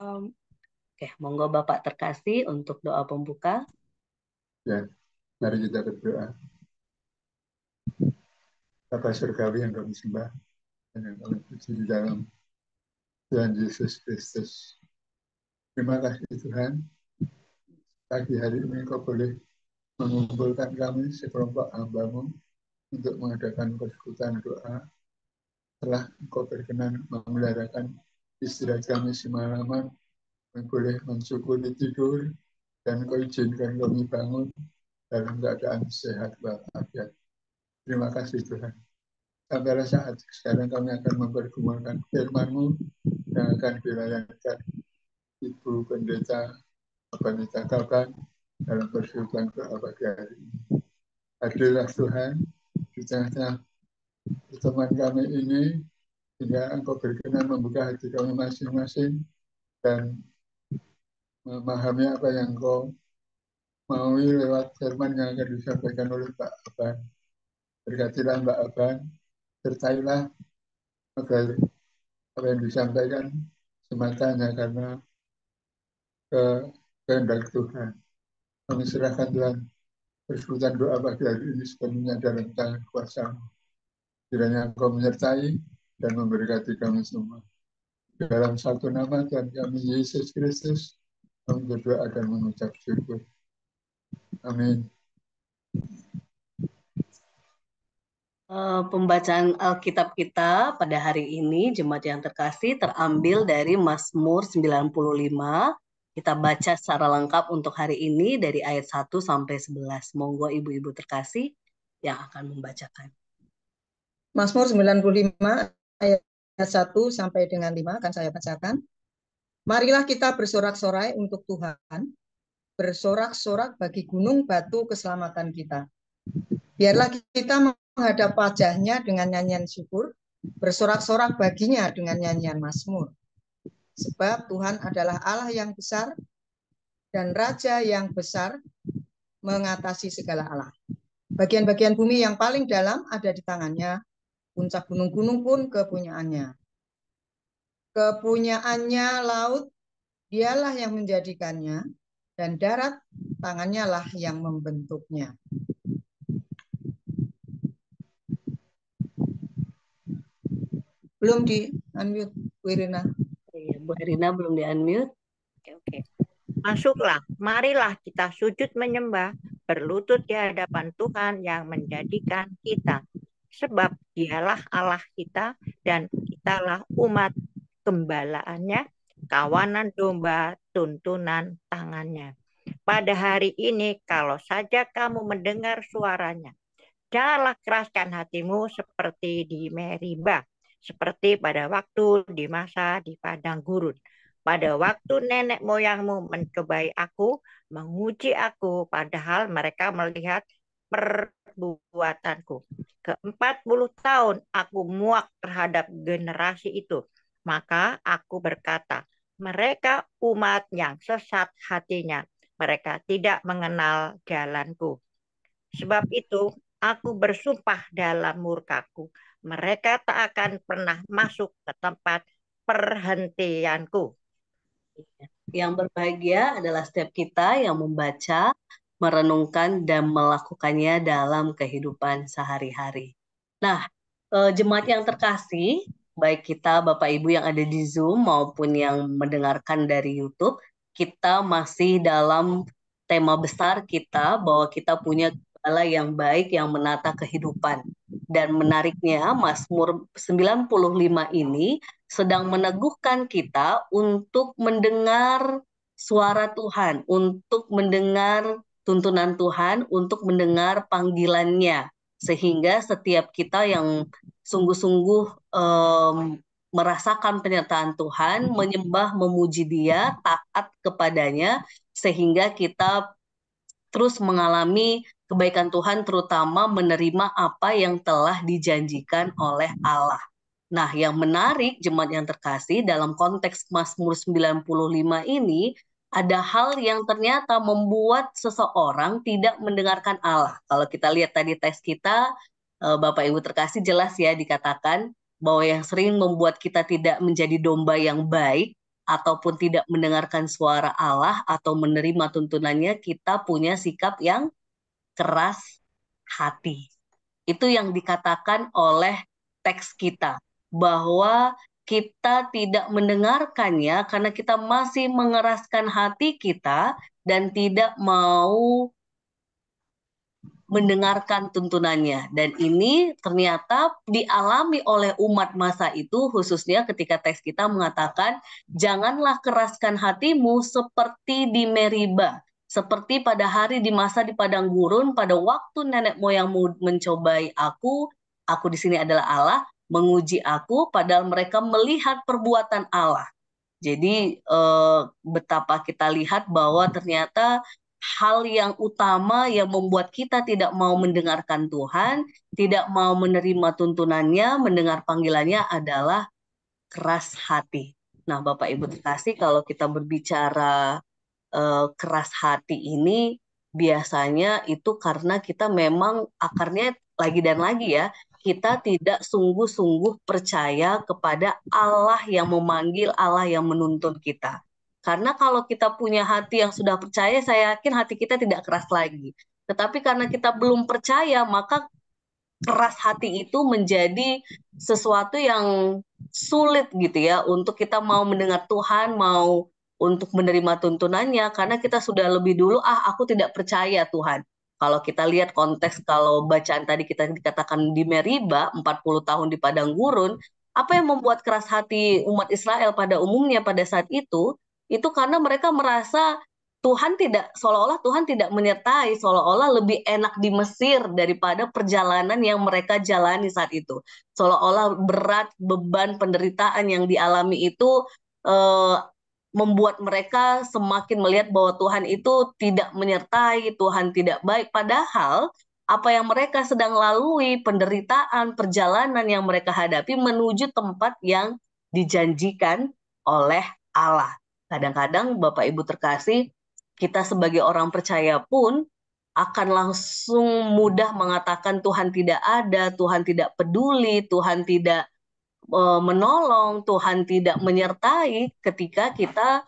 Um, Oke, okay, monggo Bapak terkasih untuk doa pembuka. Ya, mari kita berdoa. Bapak Surgawi yang kami sembah, yang kami puji di dalam Tuhan Yesus Kristus. Terima kasih Tuhan, pagi hari ini kau boleh mengumpulkan kami sekelompok hambamu untuk mengadakan persekutuan doa telah engkau berkenan memeliharakan istirahat kami semalaman, kami boleh mensyukuri tidur, dan kau izinkan kami bangun dalam keadaan sehat walafiat. Terima kasih Tuhan. Sampai saat sekarang kami akan mempergumulkan firmanmu yang akan dilayangkan Ibu Pendeta Bapak Nita Kapan dalam persiapan ke pagi hari ini. Hadirlah Tuhan di tengah-tengah teman kami ini sehingga engkau berkenan membuka hati kami masing-masing dan memahami apa yang engkau mau lewat firman yang akan disampaikan oleh Pak abang Berkatilah Mbak abang sertailah agar apa yang disampaikan semata karena ke kehendak Tuhan. Kami serahkan Tuhan persekutuan doa pagi hari ini sepenuhnya dalam tangan kuasa. Kiranya Engkau menyertai dan memberkati kami semua. Dalam satu nama Tuhan kami Yesus Kristus, kami berdoa akan mengucap syukur. Amin. Eh, pembacaan Alkitab kita pada hari ini, jemaat yang terkasih, terambil dari Mazmur 95. Kita baca secara lengkap untuk hari ini dari ayat 1 sampai 11. Monggo ibu-ibu terkasih yang akan membacakan. Mazmur 95 ayat 1 sampai dengan 5 akan saya bacakan. Marilah kita bersorak-sorai untuk Tuhan, bersorak-sorak bagi gunung batu keselamatan kita. Biarlah kita menghadap wajahnya dengan nyanyian syukur, bersorak-sorak baginya dengan nyanyian Masmur. Sebab Tuhan adalah Allah yang besar dan Raja yang besar mengatasi segala Allah. Bagian-bagian bumi yang paling dalam ada di tangannya, Puncak gunung-gunung pun kepunyaannya. Kepunyaannya laut, dialah yang menjadikannya, dan darat, tangannya lah yang membentuknya. Belum di unmute, Bu Irina. Iya, Bu Irina belum di unmute. Oke, oke. Masuklah, marilah kita sujud menyembah, berlutut di hadapan Tuhan yang menjadikan kita sebab dialah Allah kita dan kitalah umat gembalaannya, kawanan domba, tuntunan tangannya. Pada hari ini kalau saja kamu mendengar suaranya, janganlah keraskan hatimu seperti di Meriba, seperti pada waktu di masa di padang gurun. Pada waktu nenek moyangmu mencobai aku, menguji aku, padahal mereka melihat perbuatanku. Keempat puluh tahun aku muak terhadap generasi itu. Maka aku berkata, mereka umat yang sesat hatinya. Mereka tidak mengenal jalanku. Sebab itu, aku bersumpah dalam murkaku. Mereka tak akan pernah masuk ke tempat perhentianku. Yang berbahagia adalah setiap kita yang membaca merenungkan dan melakukannya dalam kehidupan sehari-hari. Nah, eh, jemaat yang terkasih, baik kita Bapak Ibu yang ada di Zoom maupun yang mendengarkan dari YouTube, kita masih dalam tema besar kita bahwa kita punya kepala yang baik yang menata kehidupan. Dan menariknya Mazmur 95 ini sedang meneguhkan kita untuk mendengar suara Tuhan, untuk mendengar tuntunan Tuhan untuk mendengar panggilannya sehingga setiap kita yang sungguh-sungguh um, merasakan penyertaan Tuhan, menyembah, memuji Dia, taat kepadanya, sehingga kita terus mengalami kebaikan Tuhan, terutama menerima apa yang telah dijanjikan oleh Allah. Nah, yang menarik jemaat yang terkasih dalam konteks Mazmur 95 ini, ada hal yang ternyata membuat seseorang tidak mendengarkan Allah. Kalau kita lihat tadi tes kita, eh, Bapak Ibu terkasih jelas ya dikatakan bahwa yang sering membuat kita tidak menjadi domba yang baik ataupun tidak mendengarkan suara Allah atau menerima tuntunannya, kita punya sikap yang keras hati. Itu yang dikatakan oleh teks kita bahwa kita tidak mendengarkannya karena kita masih mengeraskan hati kita dan tidak mau mendengarkan tuntunannya dan ini ternyata dialami oleh umat masa itu khususnya ketika teks kita mengatakan janganlah keraskan hatimu seperti di Meriba seperti pada hari di masa di padang gurun pada waktu nenek moyangmu mencobai aku aku di sini adalah Allah menguji aku padahal mereka melihat perbuatan Allah. Jadi eh, betapa kita lihat bahwa ternyata hal yang utama yang membuat kita tidak mau mendengarkan Tuhan, tidak mau menerima tuntunannya, mendengar panggilannya adalah keras hati. Nah, Bapak Ibu terkasih, kalau kita berbicara eh, keras hati ini, biasanya itu karena kita memang akarnya lagi dan lagi ya, kita tidak sungguh-sungguh percaya kepada Allah yang memanggil, Allah yang menuntun kita. Karena kalau kita punya hati yang sudah percaya, saya yakin hati kita tidak keras lagi. Tetapi karena kita belum percaya, maka keras hati itu menjadi sesuatu yang sulit gitu ya untuk kita mau mendengar Tuhan, mau untuk menerima tuntunannya karena kita sudah lebih dulu ah aku tidak percaya Tuhan. Kalau kita lihat konteks kalau bacaan tadi kita dikatakan di Meriba 40 tahun di padang gurun, apa yang membuat keras hati umat Israel pada umumnya pada saat itu? Itu karena mereka merasa Tuhan tidak seolah-olah Tuhan tidak menyertai, seolah-olah lebih enak di Mesir daripada perjalanan yang mereka jalani saat itu. Seolah-olah berat beban penderitaan yang dialami itu eh, membuat mereka semakin melihat bahwa Tuhan itu tidak menyertai, Tuhan tidak baik. Padahal apa yang mereka sedang lalui, penderitaan, perjalanan yang mereka hadapi menuju tempat yang dijanjikan oleh Allah. Kadang-kadang Bapak Ibu terkasih, kita sebagai orang percaya pun akan langsung mudah mengatakan Tuhan tidak ada, Tuhan tidak peduli, Tuhan tidak E, menolong, Tuhan tidak menyertai ketika kita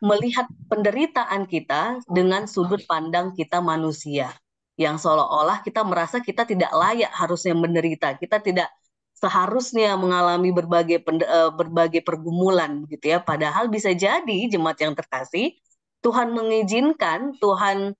melihat penderitaan kita dengan sudut pandang kita manusia yang seolah-olah kita merasa kita tidak layak harusnya menderita, kita tidak seharusnya mengalami berbagai e, berbagai pergumulan gitu ya. Padahal bisa jadi jemaat yang terkasih, Tuhan mengizinkan, Tuhan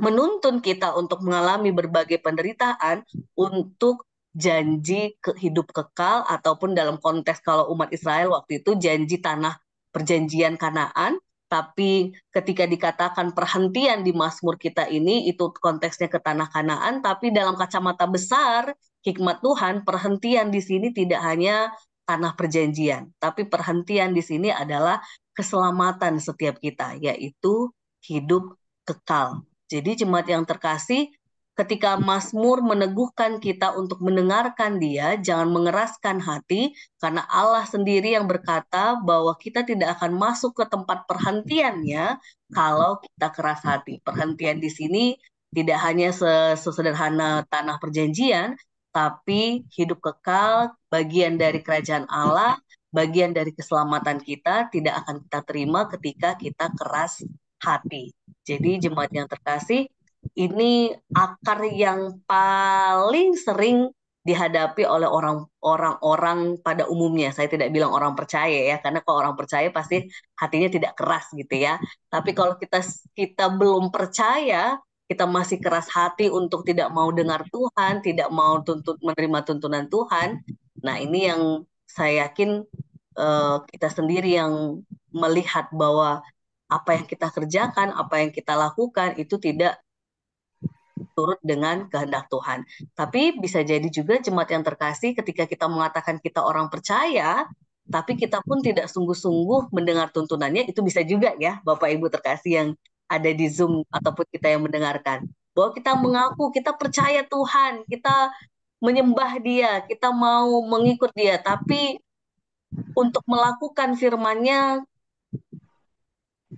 menuntun kita untuk mengalami berbagai penderitaan untuk janji ke, hidup kekal ataupun dalam konteks kalau umat Israel waktu itu janji tanah perjanjian Kanaan tapi ketika dikatakan perhentian di Mazmur kita ini itu konteksnya ke tanah Kanaan tapi dalam kacamata besar hikmat Tuhan perhentian di sini tidak hanya tanah perjanjian tapi perhentian di sini adalah keselamatan setiap kita yaitu hidup kekal. Jadi jemaat yang terkasih ketika Mazmur meneguhkan kita untuk mendengarkan dia, jangan mengeraskan hati, karena Allah sendiri yang berkata bahwa kita tidak akan masuk ke tempat perhentiannya kalau kita keras hati. Perhentian di sini tidak hanya sesederhana tanah perjanjian, tapi hidup kekal, bagian dari kerajaan Allah, bagian dari keselamatan kita tidak akan kita terima ketika kita keras hati. Jadi jemaat yang terkasih, ini akar yang paling sering dihadapi oleh orang-orang pada umumnya. Saya tidak bilang orang percaya ya, karena kalau orang percaya pasti hatinya tidak keras gitu ya. Tapi kalau kita kita belum percaya, kita masih keras hati untuk tidak mau dengar Tuhan, tidak mau tuntut menerima tuntunan Tuhan. Nah, ini yang saya yakin uh, kita sendiri yang melihat bahwa apa yang kita kerjakan, apa yang kita lakukan itu tidak turut dengan kehendak Tuhan. Tapi bisa jadi juga jemaat yang terkasih ketika kita mengatakan kita orang percaya, tapi kita pun tidak sungguh-sungguh mendengar tuntunannya, itu bisa juga ya Bapak Ibu terkasih yang ada di Zoom ataupun kita yang mendengarkan. Bahwa kita mengaku, kita percaya Tuhan, kita menyembah dia, kita mau mengikut dia, tapi untuk melakukan firmannya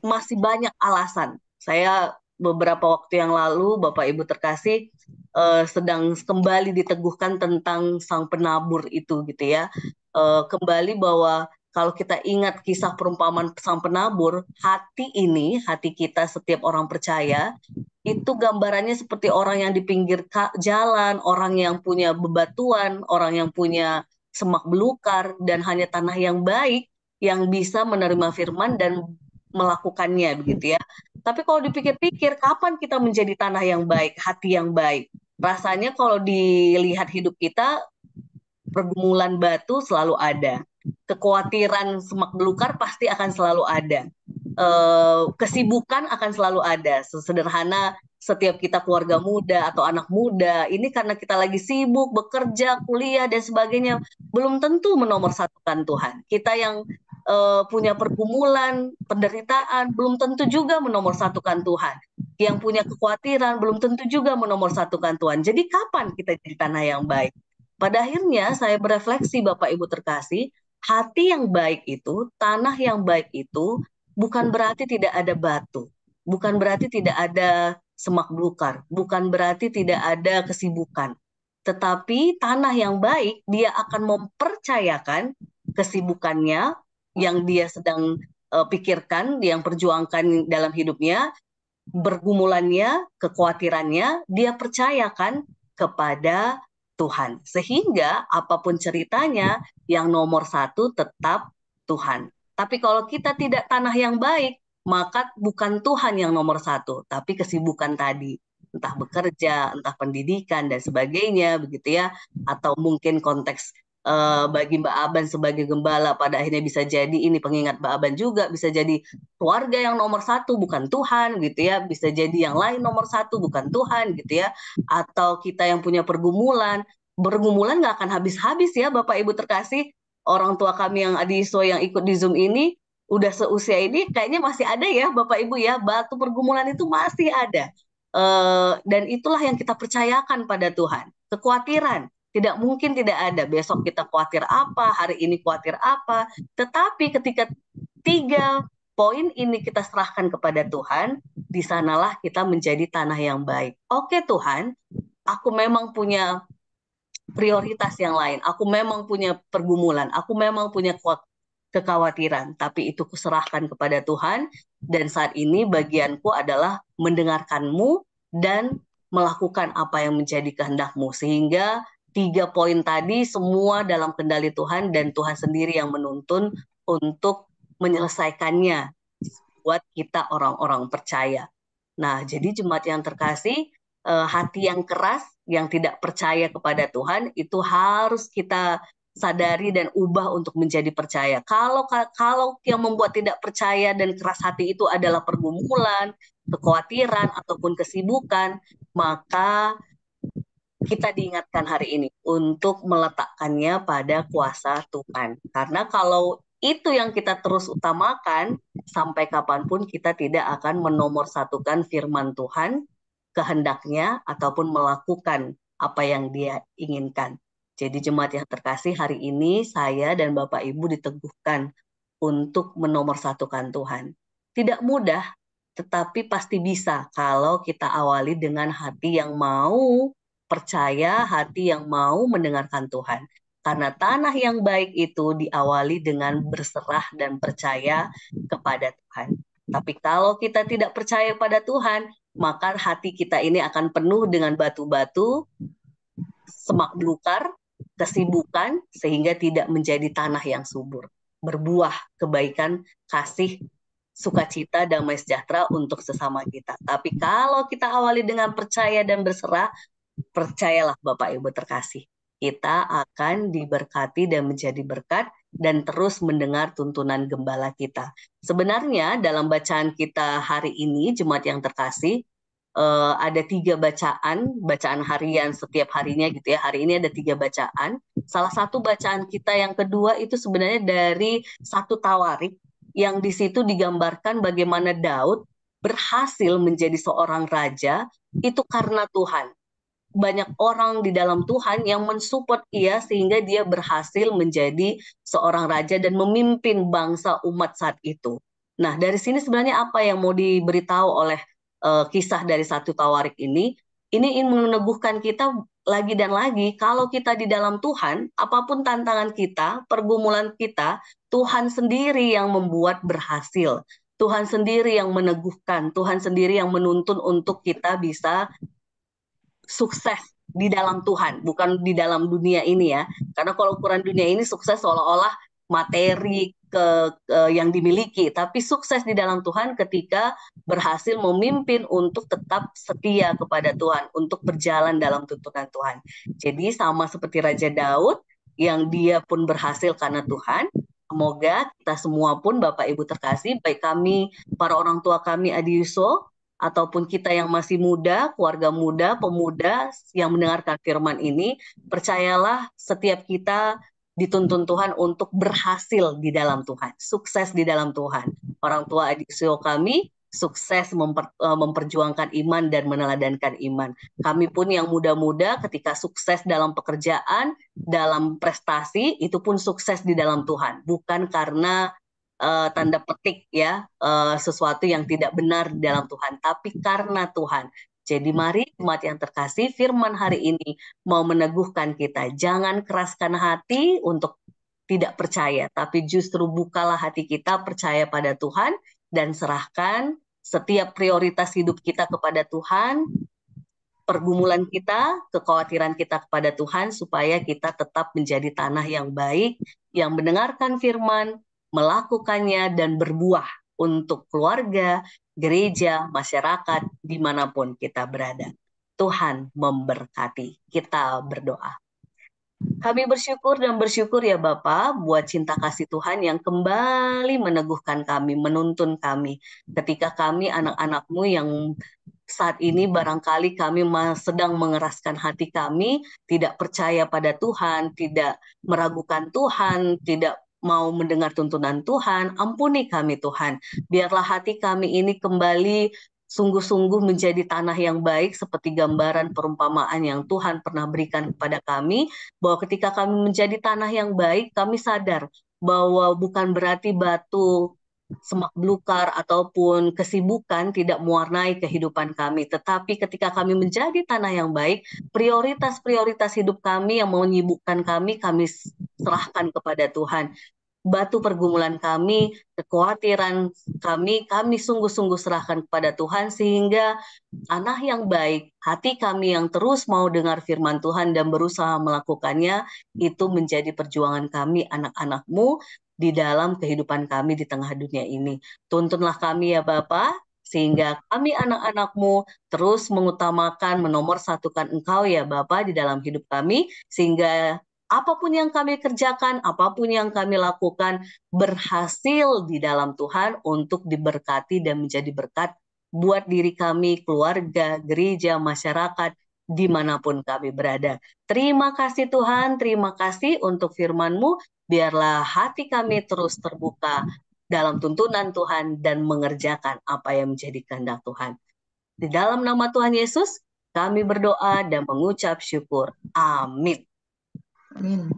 masih banyak alasan. Saya beberapa waktu yang lalu Bapak Ibu terkasih uh, sedang kembali diteguhkan tentang sang penabur itu gitu ya. Uh, kembali bahwa kalau kita ingat kisah perumpamaan sang penabur, hati ini, hati kita setiap orang percaya, itu gambarannya seperti orang yang di pinggir jalan, orang yang punya bebatuan, orang yang punya semak belukar, dan hanya tanah yang baik yang bisa menerima firman dan melakukannya hmm. begitu ya. Tapi kalau dipikir-pikir kapan kita menjadi tanah yang baik, hati yang baik? Rasanya kalau dilihat hidup kita pergumulan batu selalu ada. Kekhawatiran semak belukar pasti akan selalu ada. E, kesibukan akan selalu ada. Sesederhana setiap kita keluarga muda atau anak muda, ini karena kita lagi sibuk, bekerja, kuliah, dan sebagainya, belum tentu menomorsatukan Tuhan. Kita yang uh, punya pergumulan, penderitaan, belum tentu juga menomorsatukan Tuhan. Yang punya kekhawatiran, belum tentu juga menomorsatukan Tuhan. Jadi kapan kita jadi tanah yang baik? Pada akhirnya saya berefleksi Bapak Ibu terkasih, hati yang baik itu, tanah yang baik itu bukan berarti tidak ada batu, bukan berarti tidak ada semak belukar, bukan berarti tidak ada kesibukan. Tetapi tanah yang baik dia akan mempercayakan kesibukannya, yang hmm. dia sedang uh, pikirkan, yang perjuangkan dalam hidupnya, bergumulannya, kekhawatirannya, dia percayakan kepada Tuhan. Sehingga apapun ceritanya, yang nomor satu tetap Tuhan. Tapi kalau kita tidak tanah yang baik, maka bukan Tuhan yang nomor satu, tapi kesibukan tadi entah bekerja, entah pendidikan dan sebagainya begitu ya, atau mungkin konteks Eh, bagi Mbak Aban sebagai gembala pada akhirnya bisa jadi ini pengingat Mbak Aban juga bisa jadi keluarga yang nomor satu bukan Tuhan gitu ya bisa jadi yang lain nomor satu bukan Tuhan gitu ya atau kita yang punya pergumulan pergumulan nggak akan habis-habis ya Bapak Ibu terkasih orang tua kami yang adi So yang ikut di Zoom ini udah seusia ini kayaknya masih ada ya Bapak Ibu ya batu pergumulan itu masih ada uh, dan itulah yang kita percayakan pada Tuhan kekhawatiran tidak mungkin tidak ada. Besok kita khawatir apa, hari ini khawatir apa. Tetapi ketika tiga poin ini kita serahkan kepada Tuhan, di sanalah kita menjadi tanah yang baik. Oke Tuhan, aku memang punya prioritas yang lain. Aku memang punya pergumulan, aku memang punya kekhawatiran, tapi itu kuserahkan kepada Tuhan dan saat ini bagianku adalah mendengarkanmu dan melakukan apa yang menjadi kehendakmu sehingga tiga poin tadi semua dalam kendali Tuhan dan Tuhan sendiri yang menuntun untuk menyelesaikannya buat kita orang-orang percaya. Nah, jadi jemaat yang terkasih, eh, hati yang keras, yang tidak percaya kepada Tuhan itu harus kita sadari dan ubah untuk menjadi percaya. Kalau kalau yang membuat tidak percaya dan keras hati itu adalah pergumulan, kekhawatiran ataupun kesibukan, maka kita diingatkan hari ini untuk meletakkannya pada kuasa Tuhan. Karena kalau itu yang kita terus utamakan, sampai kapanpun kita tidak akan menomorsatukan firman Tuhan, kehendaknya, ataupun melakukan apa yang dia inginkan. Jadi jemaat yang terkasih, hari ini saya dan Bapak Ibu diteguhkan untuk menomorsatukan Tuhan. Tidak mudah, tetapi pasti bisa kalau kita awali dengan hati yang mau percaya, hati yang mau mendengarkan Tuhan. Karena tanah yang baik itu diawali dengan berserah dan percaya kepada Tuhan. Tapi kalau kita tidak percaya pada Tuhan, maka hati kita ini akan penuh dengan batu-batu, semak belukar, kesibukan, sehingga tidak menjadi tanah yang subur. Berbuah kebaikan, kasih, sukacita, damai sejahtera untuk sesama kita. Tapi kalau kita awali dengan percaya dan berserah, percayalah Bapak Ibu terkasih, kita akan diberkati dan menjadi berkat dan terus mendengar tuntunan gembala kita. Sebenarnya dalam bacaan kita hari ini, jemaat yang terkasih, eh, ada tiga bacaan, bacaan harian setiap harinya gitu ya. Hari ini ada tiga bacaan. Salah satu bacaan kita yang kedua itu sebenarnya dari satu tawarik yang di situ digambarkan bagaimana Daud berhasil menjadi seorang raja itu karena Tuhan banyak orang di dalam Tuhan yang mensupport ia sehingga dia berhasil menjadi seorang raja dan memimpin bangsa umat saat itu. Nah, dari sini sebenarnya apa yang mau diberitahu oleh uh, kisah dari satu tawarik ini? Ini ingin meneguhkan kita lagi dan lagi kalau kita di dalam Tuhan, apapun tantangan kita, pergumulan kita, Tuhan sendiri yang membuat berhasil. Tuhan sendiri yang meneguhkan, Tuhan sendiri yang menuntun untuk kita bisa sukses di dalam Tuhan, bukan di dalam dunia ini ya. Karena kalau ukuran dunia ini sukses seolah-olah materi ke, ke yang dimiliki, tapi sukses di dalam Tuhan ketika berhasil memimpin untuk tetap setia kepada Tuhan, untuk berjalan dalam tuntunan Tuhan. Jadi sama seperti Raja Daud yang dia pun berhasil karena Tuhan, Semoga kita semua pun Bapak Ibu terkasih, baik kami, para orang tua kami Adi Yusuf ataupun kita yang masih muda, keluarga muda, pemuda yang mendengarkan firman ini, percayalah setiap kita dituntun Tuhan untuk berhasil di dalam Tuhan, sukses di dalam Tuhan. Orang tua adik sio kami sukses memper, e, memperjuangkan iman dan meneladankan iman. Kami pun yang muda-muda ketika sukses dalam pekerjaan, dalam prestasi, itu pun sukses di dalam Tuhan. Bukan karena uh, tanda hmm. petik ya uh, sesuatu yang tidak benar dalam Tuhan, tapi karena Tuhan. Jadi hmm. mari umat yang terkasih firman hari hmm. ini mau meneguhkan kita. Jangan keraskan hati untuk tidak percaya, tapi justru bukalah hati kita percaya pada Tuhan dan serahkan setiap prioritas hidup kita kepada Tuhan, pergumulan kita, kekhawatiran kita kepada Tuhan supaya kita tetap menjadi tanah yang baik, yang mendengarkan firman, melakukannya dan berbuah untuk keluarga, gereja, masyarakat, dimanapun kita berada. Tuhan memberkati. Kita berdoa. Kami bersyukur dan bersyukur ya Bapak buat cinta kasih Tuhan yang kembali meneguhkan kami, menuntun kami. Ketika kami anak-anakmu yang saat ini barangkali kami sedang mengeraskan hati kami, tidak percaya pada Tuhan, tidak meragukan Tuhan, tidak mau mendengar tuntunan Tuhan, ampuni kami Tuhan. Biarlah hati kami ini kembali sungguh-sungguh menjadi tanah yang baik seperti gambaran perumpamaan yang Tuhan pernah berikan kepada kami bahwa ketika kami menjadi tanah yang baik kami sadar bahwa bukan berarti batu semak belukar ataupun kesibukan tidak mewarnai kehidupan kami. Tetapi ketika kami menjadi tanah yang baik, prioritas-prioritas hidup kami yang menyibukkan kami, kami serahkan kepada Tuhan batu pergumulan kami, kekhawatiran kami, kami sungguh-sungguh serahkan kepada Tuhan sehingga anak yang baik, hati kami yang terus mau dengar firman Tuhan dan berusaha melakukannya, itu menjadi perjuangan kami anak-anakmu di dalam kehidupan kami di tengah dunia ini. Tuntunlah kami ya Bapak, sehingga kami anak-anakmu terus mengutamakan, menomorsatukan engkau ya Bapa di dalam hidup kami, sehingga apapun yang kami kerjakan, apapun yang kami lakukan berhasil di dalam Tuhan untuk diberkati dan menjadi berkat buat diri kami, keluarga, gereja, masyarakat, dimanapun kami berada. Terima kasih Tuhan, terima kasih untuk firman-Mu, biarlah hati kami terus terbuka dalam tuntunan Tuhan dan mengerjakan apa yang menjadi kehendak Tuhan. Di dalam nama Tuhan Yesus, kami berdoa dan mengucap syukur. Amin. 嗯。